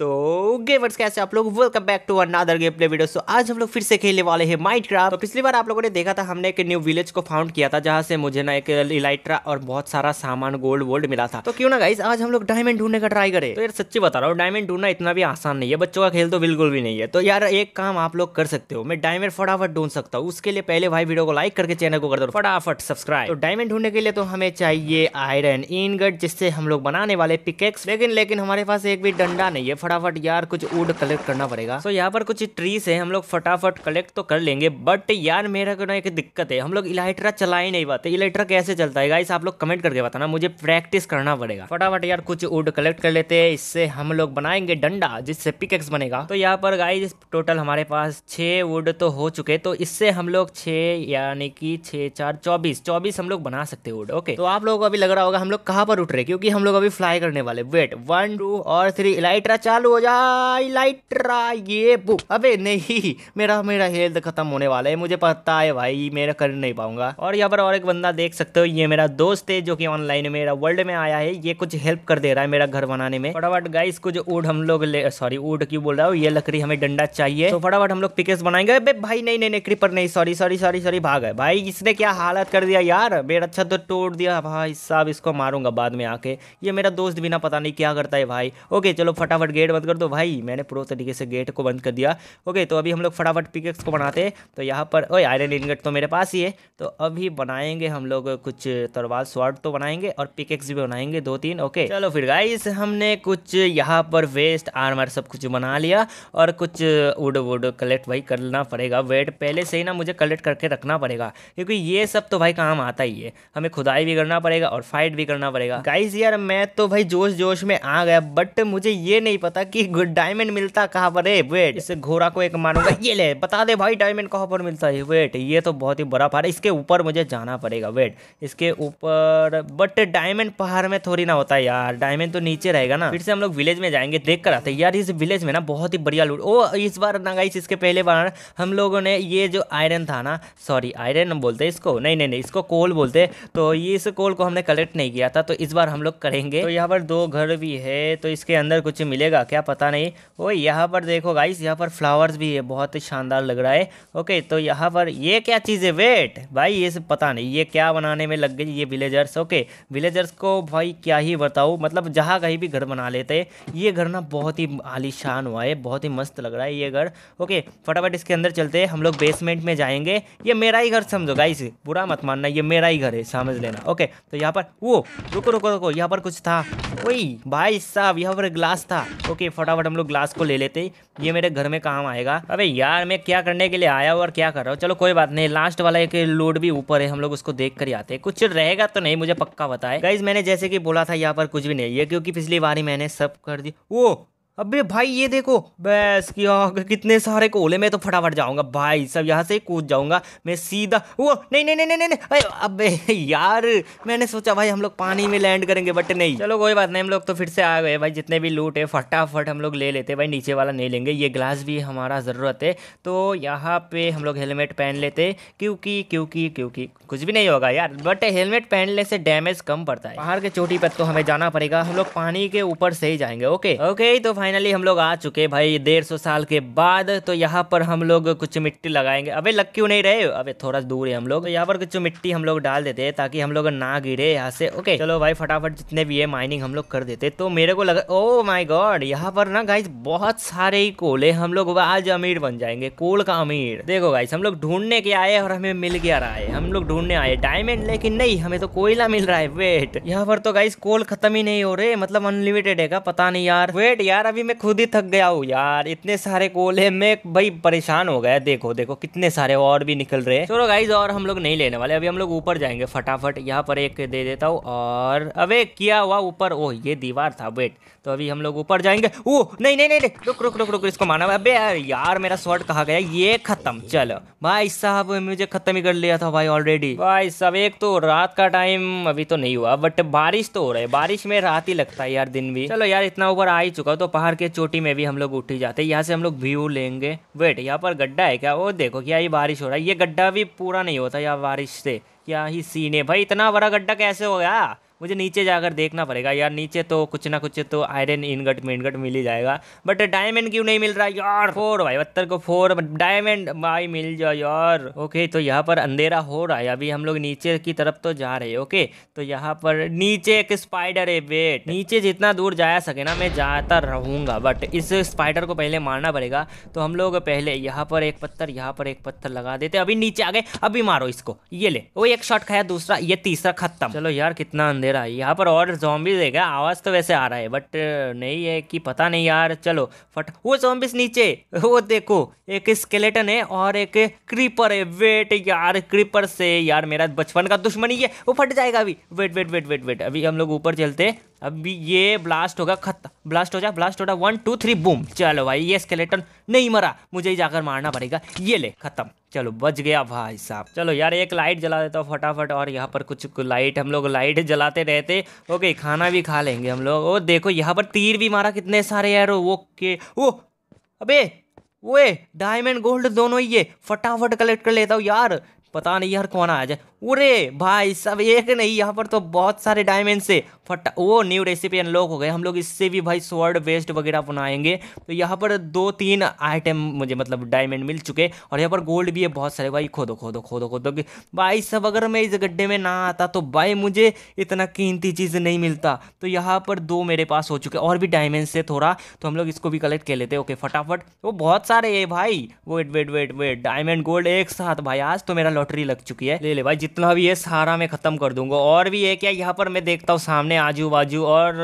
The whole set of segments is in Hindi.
तो गेमर्स कैसे आप लोग welcome back to another game play video so आज हम लोग फिर से खेलने वाले हैं माइनक्राफ्ट तो पिछली बार आप लोगों ने देखा था हमने एक न्यू विलेज को फाउंड किया था जहां से मुझे ना एक इलाइट्रा और बहुत सारा सामान गोल्ड वोल्ड मिला था तो क्यों ना गाइस आज हम लोग डायमंड ढूंढने का ट्राई करें तो यार सच्ची बता रहा हूँ डायमंड ढूंढना इतना भी आसान नहीं है बच्चों का खेल तो बिल्कुल भी नहीं है तो यार एक काम आप लोग कर सकते हो मैं डायमंड फटाफट ढूंढ सकता हूँ उसके लिए पहले भाई वीडियो को लाइक करके चैनल को कर दो फटाफट सब्सक्राइब तो डायमंड ढूंढने के लिए तो हमें चाहिए आयरन इनगट जिससे हम लोग बनाने वाले पिकेक्स लेकिन लेकिन हमारे पास एक भी डंडा नहीं है फटाफट यार कुछ वुड कलेक्ट करना पड़ेगा सो so, यहाँ पर कुछ ट्रीज है हम लोग फटाफट कलेक्ट तो कर लेंगे बट यार मेरा ना एक दिक्कत है हम लोग इलाइट्रा चला ही नहीं पाते इलाइट्रा कैसे चलता है गाइस आप लोग कमेंट करके बताना मुझे प्रैक्टिस करना पड़ेगा फटाफट यार कुछ वुड कलेक्ट कर लेते हैं इससे हम लोग बनाएंगे डंडा जिससे पिकेक्स बनेगा तो यहाँ पर गाय टोटल हमारे पास छः वुड तो हो चुके तो इससे हम लोग छ यानी कि छ चार चौबीस चौबीस हम लोग बना सकते वुड ओके तो आप लोगों को अभी लग रहा होगा हम लोग कहाँ पर उठ रहे क्योंकि हम लोग अभी फ्लाई करने वाले वेट वन टू और थ्री इलाइट्रा चार चालू हो जाए लाइट ये बु अबे नहीं मेरा मेरा हेल्थ खत्म होने वाला है मुझे पता है भाई मेरा कर नहीं पाऊंगा और यहाँ पर और एक बंदा देख सकते हो ये मेरा दोस्त है जो कि ऑनलाइन मेरा वर्ल्ड में आया है ये कुछ हेल्प कर दे रहा है मेरा घर बनाने में फटाफट गाइस कुछ ऊड हम लोग सॉरी ऊड क्यों बोल रहा हूँ ये लकड़ी हमें डंडा चाहिए तो फटाफट हम लोग पिकेस बनाएंगे अबे भाई नहीं नहीं नहीं क्रिपर नहीं सॉरी सॉरी सॉरी सॉरी भाग है भाई इसने क्या हालत कर दिया यार मेरा छत अच्छा तो तोड़ दिया भाई साहब इसको मारूंगा बाद में आके ये मेरा दोस्त भी ना पता नहीं क्या करता है भाई ओके चलो फटाफट गेट बंद कर दो भाई मैंने प्रो तरीके से गेट को बंद कर दिया ओके तो अभी हम लोग फटाफट पिकेक्स को बनाते हैं तो यहाँ पर ओए आयरन इनगेट तो मेरे पास ही है तो अभी बनाएंगे हम लोग कुछ तरवाल स्वाड तो बनाएंगे और पिकेक्स भी बनाएंगे दो तीन ओके चलो फिर गाइस हमने कुछ यहाँ पर वेस्ट आर्मर सब कुछ बना लिया और कुछ वुड वुड कलेक्ट भाई करना पड़ेगा वेट पहले से ही ना मुझे कलेक्ट करके रखना पड़ेगा क्योंकि ये सब तो भाई काम आता ही है हमें खुदाई भी करना पड़ेगा और फाइट भी करना पड़ेगा गाइज यार मैं तो भाई जोश जोश में आ गया बट मुझे ये नहीं बता कि डायमंड मिलता कहाँ पर है वेट इसे घोड़ा को एक मारूंगा ये ले बता दे भाई डायमंड कहाँ पर मिलता है वेट ये तो बहुत ही बड़ा पहाड़ है इसके ऊपर मुझे जाना पड़ेगा वेट इसके ऊपर बट डायमंड पहाड़ में थोड़ी ना होता है यार डायमंड तो नीचे रहेगा ना फिर से हम लोग विलेज में जाएंगे देख कर आते यार इस विलेज में ना बहुत ही बढ़िया लूट ओ इस बार ना गाइस इसके पहले बार हम लोगों ने ये जो आयरन था ना सॉरी आयरन बोलते इसको नहीं नहीं नहीं इसको कोल बोलते तो ये इस कोल को हमने कलेक्ट नहीं किया था तो इस बार हम लोग करेंगे तो यहाँ पर दो घर भी है तो इसके अंदर कुछ मिलेगा मिलेगा क्या पता नहीं ओ यहाँ पर देखो गाइस यहाँ पर फ्लावर्स भी है बहुत ही शानदार लग रहा है ओके तो यहाँ पर ये क्या चीज़ है वेट भाई ये सब पता नहीं ये क्या बनाने में लग गई ये विलेजर्स ओके विलेजर्स को भाई क्या ही बताऊँ मतलब जहाँ कहीं भी घर बना लेते ये घर ना बहुत ही आलिशान हुआ है बहुत ही मस्त लग रहा है ये घर ओके फटाफट इसके अंदर चलते हैं हम लोग बेसमेंट में जाएंगे ये मेरा ही घर समझो गाइस बुरा मत मानना ये मेरा ही घर है समझ लेना ओके तो यहाँ पर वो रुको रुको रुको यहाँ पर कुछ था वही भाई साहब यहाँ पर ग्लास था ओके फटाफट हम लोग ग्लास को ले लेते ये मेरे घर में काम आएगा अबे यार मैं क्या करने के लिए आया हूँ और क्या कर रहा हूँ चलो कोई बात नहीं लास्ट वाला एक लोड भी ऊपर है हम लोग उसको देख कर ही आते हैं कुछ रहेगा तो नहीं मुझे पक्का बताए गाइज मैंने जैसे कि बोला था यहाँ पर कुछ भी नहीं है क्योंकि पिछली बार ही मैंने सब कर दी वो अबे भाई ये देखो बस क्या कितने सारे कोले में तो फटाफट जाऊंगा भाई सब यहाँ से कूद जाऊंगा मैं सीधा वो नहीं नहीं नहीं नहीं नहीं अरे अबे यार मैंने सोचा भाई हम लोग पानी में लैंड करेंगे बट नहीं चलो कोई बात नहीं हम लोग तो फिर से आ गए भाई जितने भी लूट है फटाफट हम लोग ले लेते भाई नीचे वाला नहीं लेंगे ये ग्लास भी हमारा ज़रूरत है तो यहाँ पे हम लोग हेलमेट पहन लेते क्योंकि क्योंकि क्योंकि कुछ भी नहीं होगा यार बट हेलमेट पहनने से डैमेज कम पड़ता है पहाड़ के चोटी पर तो हमें जाना पड़ेगा हम लोग पानी के ऊपर से ही जाएंगे ओके ओके तो भाई फाइनली हम लोग आ चुके भाई डेढ़ सौ साल के बाद तो यहाँ पर हम लोग कुछ मिट्टी लगाएंगे अबे लग क्यों नहीं रहे अबे थोड़ा दूर है हम लोग तो यहाँ पर कुछ मिट्टी हम लोग डाल देते हैं ताकि हम लोग ना गिरे यहाँ से ओके चलो भाई फटाफट जितने भी है माइनिंग हम लोग कर देते तो मेरे को लगा ओ माई गॉड यहाँ पर ना गाइज बहुत सारे ही कोले हम लोग आज अमीर बन जाएंगे कोल का अमीर देखो गाइस हम लोग ढूंढने के आए और हमें मिल गया रहा है हम लोग ढूंढने आए डायमंड लेकिन नहीं हमें तो कोयला मिल रहा है वेट यहाँ पर तो गाइस कोल खत्म ही नहीं हो रहे मतलब अनलिमिटेड है का पता नहीं यार वेट यार अभी मैं खुद ही थक गया हूँ यार इतने सारे कॉल है मैं भाई परेशान हो गया देखो देखो कितने सारे और भी निकल रहे चलो गाइज और हम लोग नहीं लेने वाले अभी हम लोग ऊपर जाएंगे फटाफट यहाँ पर एक दे देता हूँ और अबे किया हुआ ऊपर ओह ये दीवार था वेट तो अभी हम लोग ऊपर जाएंगे ओ नहीं नहीं नहीं रुक रुक रुक रुक इसको माना अबे यार यार मेरा शॉर्ट कहा गया ये खत्म चलो भाई साहब मुझे खत्म ही कर लिया था भाई ऑलरेडी भाई साहब एक तो रात का टाइम अभी तो नहीं हुआ बट बारिश तो हो रहा है बारिश में रात ही लगता है यार दिन भी चलो यार इतना ऊपर आ ही चुका तो पहाड़ के चोटी में भी हम लोग उठी जाते हैं यहाँ से हम लोग व्यू लेंगे वेट यहाँ पर गड्ढा है क्या वो देखो क्या ये बारिश हो रहा है ये गड्ढा भी पूरा नहीं होता यहाँ बारिश से क्या ही सीन है भाई इतना बड़ा गड्ढा कैसे हो गया मुझे नीचे जाकर देखना पड़ेगा यार नीचे तो कुछ ना कुछ तो आयरन इनगट मिनगट मिल ही जाएगा बट डायमंड क्यों नहीं मिल रहा यार फोर भाई बत्तर को फोर डायमंड भाई मिल जाओ यार ओके तो यहाँ पर अंधेरा हो रहा है अभी हम लोग नीचे की तरफ तो जा रहे ओके तो यहाँ पर नीचे एक स्पाइडर है वेट नीचे जितना दूर जा सके ना मैं जाता रहूँगा बट इस स्पाइडर को पहले मारना पड़ेगा तो हम लोग पहले यहाँ पर एक पत्थर यहाँ पर एक पत्थर लगा देते अभी नीचे आ गए अभी मारो इसको ये ले वो एक शॉट खाया दूसरा ये तीसरा खत्म चलो यार कितना अंधेरा रहा है यहाँ पर और जॉम्बी है आवाज़ तो वैसे आ रहा है बट नहीं है कि पता नहीं यार चलो फट वो जॉम्बिस नीचे वो देखो एक स्केलेटन है और एक क्रीपर है वेट यार क्रीपर से यार मेरा बचपन का दुश्मनी है वो फट जाएगा अभी wait wait wait wait wait अभी हम लोग ऊपर चलते अभी ये ब्लास्ट होगा खत ब्लास्ट हो जाए ब्लास्ट हो जाए वन टू थ्री बूम चलो भाई ये स्केलेटन नहीं मरा मुझे ही जाकर मारना पड़ेगा ये ले खत्म चलो बच गया भाई साहब चलो यार एक लाइट जला देता हूँ फटाफट और यहाँ पर कुछ लाइट हम लोग लाइट जलाते रहते ओके खाना भी खा लेंगे हम लोग ओ देखो यहाँ पर तीर भी मारा कितने सारे यार ओके ओ अबे वो डायमंड गोल्ड दोनों ही ये फटाफट कलेक्ट कर लेता हूँ यार पता नहीं यार कौन आ जाए उरे भाई सब एक नहीं यहाँ पर तो बहुत सारे डायमंड से फटा वो न्यू रेसिपी अनलॉक हो गए हम लोग इससे भी भाई स्वर्ड वेस्ट वगैरह बनाएंगे तो यहाँ पर दो तीन आइटम मुझे मतलब डायमंड मिल चुके और यहाँ पर गोल्ड भी है बहुत सारे भाई खोदो खोदो खोदो खोदो भाई सब अगर मैं इस गड्ढे में ना आता तो भाई मुझे इतना कीमती चीज़ नहीं मिलता तो यहाँ पर दो मेरे पास हो चुके और भी डायमंड से थोड़ा तो हम लोग इसको भी कलेक्ट कर लेते ओके फटाफट वो बहुत सारे है भाई wait wait wait wait diamond gold एक साथ भाई आज तो मेरा लॉटरी लग चुकी है ले ले भाई जितना भी है सारा मैं ख़त्म कर दूंगा और भी है क्या यहाँ पर मैं देखता हूँ सामने आजू बाजू और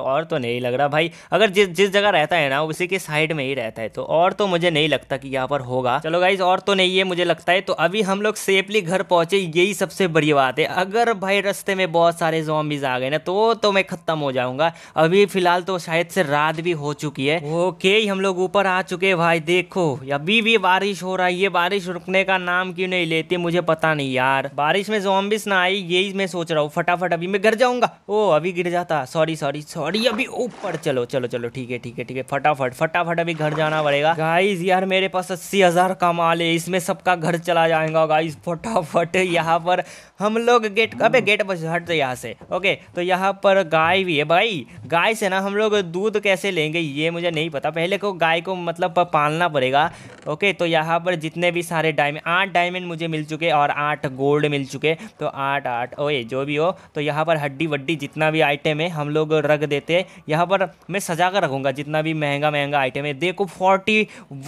और तो नहीं लग रहा भाई अगर जिस जिस जगह रहता है ना उसी के साइड में ही रहता है तो और तो मुझे नहीं लगता कि यहाँ पर होगा चलो गाइज और तो नहीं है मुझे लगता है तो अभी हम लोग सेफली घर पहुंचे यही सबसे बड़ी बात है अगर भाई रस्ते में बहुत सारे जॉम्बिज आ गए ना तो तो मैं ख़त्म हो जाऊंगा अभी फिलहाल तो शायद से रात भी हो चुकी है ओके हम लोग ऊपर आ चुके हैं भाई देखो अभी भी बारिश हो रहा है ये बारिश रुकने का नाम क्यों नहीं लेती मुझे पता नहीं यार बारिश में जॉम्बिस ना आई यही मैं सोच रहा हूँ फटाफट अभी मैं घर जाऊंगा ओ अभी गिर जाता सॉरी सॉरी सॉरी अभी ऊपर चलो चलो चलो ठीक है ठीक है ठीक है फटाफट फटाफट अभी घर जाना पड़ेगा गाइज यार मेरे पास अस्सी हज़ार का माल है इसमें सबका घर चला जाएगा गाइज फटाफट यहाँ पर हम लोग गेट अबे गेट बस हट जाए तो यहाँ से ओके तो यहाँ पर गाय भी है भाई गाय से ना हम लोग दूध कैसे लेंगे ये मुझे नहीं पता पहले को गाय को मतलब पालना पड़ेगा ओके तो यहाँ पर जितने भी सारे डायमंड आठ डायमंड मुझे मिल चुके और आठ गोल्ड मिल मिल चुके तो आठ आठ ओए जो भी हो तो यहाँ पर हड्डी वड्डी जितना भी आइटम है हम लोग रख देते हैं यहाँ पर मैं सजा कर रखूँगा जितना भी महंगा महंगा आइटम है देखो फोर्टी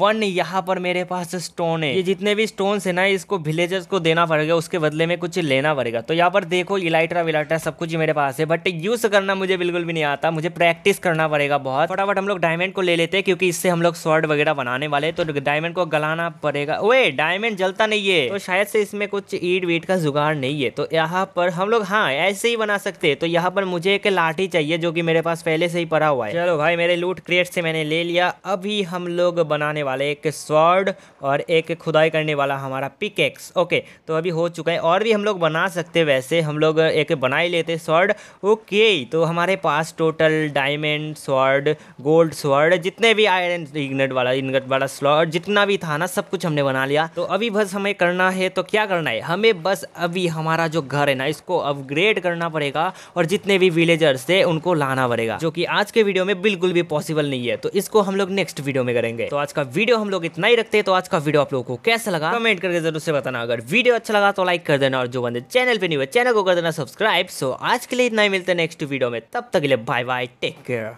वन यहाँ पर मेरे पास स्टोन है ये जितने भी स्टोन है ना इसको विलेजर्स को देना पड़ेगा उसके बदले में कुछ लेना पड़ेगा तो यहाँ पर देखो इलाइटरा विलाइटरा सब कुछ मेरे पास है बट यूज़ करना मुझे बिल्कुल भी नहीं आता मुझे प्रैक्टिस करना पड़ेगा बहुत फटाफट हम लोग डायमंड को ले लेते हैं क्योंकि इससे हम लोग स्वर्ड वगैरह बनाने वाले तो डायमंड को गलाना पड़ेगा ओए डायमंड जलता नहीं है तो शायद से इसमें कुछ ईट वीट का जुगाड़ नहीं है तो यहाँ पर हम लोग हाँ ऐसे ही बना सकते हैं तो यहाँ पर मुझे एक लाठी चाहिए जो कि मेरे पास पहले से ही पड़ा हुआ है चलो भाई मेरे लूट क्रेट से मैंने ले लिया अभी हम लोग बनाने वाले एक स्वॉर्ड और एक खुदाई करने वाला हमारा पिकेक्स ओके तो अभी हो चुका है और भी हम लोग बना सकते वैसे हम लोग एक बना ही लेते स्वॉर्ड ओके तो हमारे पास total diamond sword gold sword जितने भी आयरन इग्नेट वाला इग्नेट वाला स्लॉट जितना भी था ना सब कुछ हमने बना लिया तो अभी बस हमें करना है तो क्या करना है हमें बस अभी हमारा जो घर है ना इसको अपग्रेड करना पड़ेगा और जितने भी विलेजर्स थे उनको लाना पड़ेगा जो कि आज के वीडियो में बिल्कुल भी पॉसिबल नहीं है तो इसको हम लोग नेक्स्ट वीडियो में करेंगे तो आज का वीडियो हम लोग इतना ही रखते हैं तो आज का वीडियो आप लोगों को कैसा लगा कमेंट करके जरूर से बताना अगर वीडियो अच्छा लगा तो लाइक कर देना और जो बंदे चैनल पे नहीं हुए चैनल को कर देना सब्सक्राइब सो आज के लिए इतना ही मिलते हैं नेक्स्ट वीडियो में तब तक के लिए बाय बाय टेक केयर